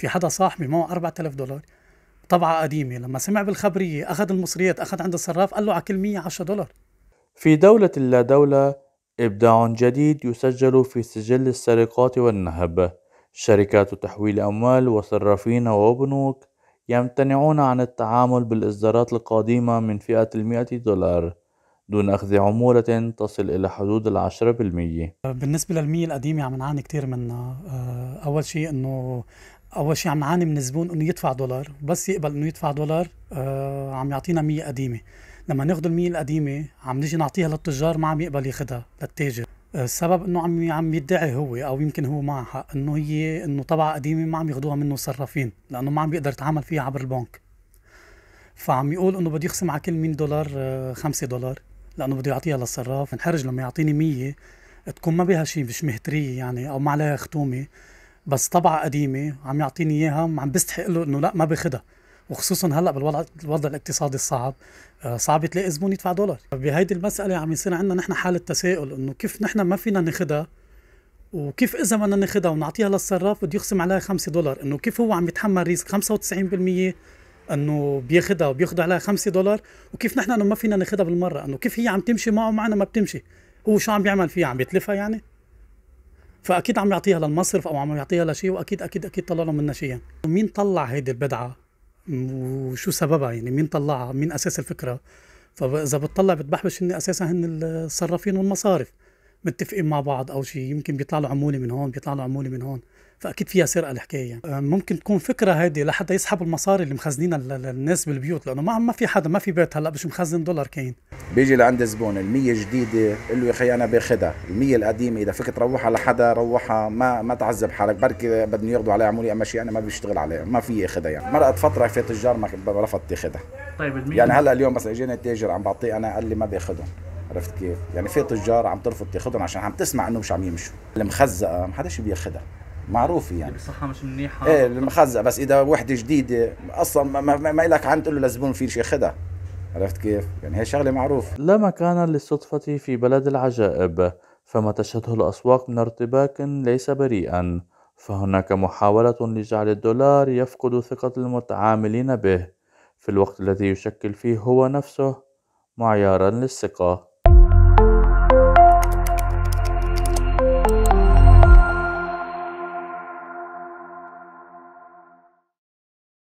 في حدا صاحبي معه 4000 دولار طبعة قديمة لما سمع بالخبرية أخذ المصريات أخذ عند الصراف قال له على كل 100 10 دولار في دولة لا دولة إبداع جديد يسجل في سجل السرقات والنهب شركات تحويل أموال وصرافين وبنوك يمتنعون عن التعامل بالإصدارات القديمة من فئة المئة دولار دون أخذ عمولة تصل إلى حدود العشرة بالمية بالنسبة للمية القديمة عم نعاني كتير منها آه، أول شيء أنه اول شيء عم نعاني من الزبون انه يدفع دولار بس يقبل انه يدفع دولار آه عم يعطينا مية قديمه لما ناخذ المية القديمه عم نيجي نعطيها للتجار ما عم يقبل ياخذها للتاجر آه، السبب انه عم عم يدعي هو او يمكن هو معه حق انه هي انه طبعه قديمه ما عم ياخذوها منه الصرافين لانه ما عم بيقدر يتعامل فيها عبر البنك فعم يقول انه بده يخصم على كل 100 دولار 5 آه، دولار لانه بده يعطيها للصراف انحرج لما يعطيني 100 تكون ما بها شيء مش مهتريه يعني او ما عليها ختومه بس طبعة قديمة عم يعطيني إياها عم بستحق له إنه لا ما باخذها وخصوصا هلا بالوضع الوضع الاقتصادي الصعب آه، صعب تلاقي زبون يدفع دولار بهيدي المسألة عم يصير عندنا نحن حالة تساؤل إنه كيف نحن ما فينا ناخدها وكيف اذا بدنا ناخذها ونعطيها للصراف بده يخصم عليها 5 دولار انه كيف هو عم يتحمل ريسك 95% انه بياخذها وبياخذ عليها 5 دولار وكيف نحن انه ما فينا ناخذها بالمره انه كيف هي عم تمشي معه معنا ما بتمشي هو شو عم بيعمل فيها عم بيتلفها يعني فاكيد عم يعطيها للمصرف او عم يعطيها لشيء واكيد اكيد اكيد طلع لهم منها شيء مين طلع هيدي البدعه وشو سببها يعني مين طلعها مين اساس الفكره فاذا بتطلع بتبحبش هن اساسا هن الصرافين والمصارف متفقين مع بعض او شيء يمكن بيطلع له عموله من هون بيطلع له عموله من هون فاكيد فيها سرقه الحكايه آه، ممكن تكون فكره هيدي لحتى يسحبوا المصاري اللي مخزنينها للناس بالبيوت لانه ما ما في حدا ما في بيت هلا مش مخزن دولار كاين بيجي لعند زبون ال100 جديدة قال له يا اخي انا باخذها ال100 القديمة اذا فيك تروحها لحدا روحها ما ما تعذب حالك بركي بدهم ياخذوا عليها عمولي اما شيء انا ما بشتغل عليها ما في اخذها يعني مرقت فترة فات تجار ما رفضت تاخذها طيب المية يعني هلا اليوم بس اجاني تاجر عم بعطيه انا قال لي ما باخذهم عرفت كيف؟ يعني في تجار عم ترفض تاخذهم عشان عم تسمع انه مش عم يمشوا، المخزقه ما حداش بياخذها معروفه يعني بصحة مش منيحة ايه المخزقه بس اذا وحده جديده اصلا ما, ما, ما لك عن تقول له للزبون في شيء خدها عرفت كيف؟ يعني هي شغله معروف لا مكان للصدفة في بلد العجائب فما تشهده الأسواق من ارتباك ليس بريئا فهناك محاولة لجعل الدولار يفقد ثقة المتعاملين به في الوقت الذي يشكل فيه هو نفسه معيارا للثقة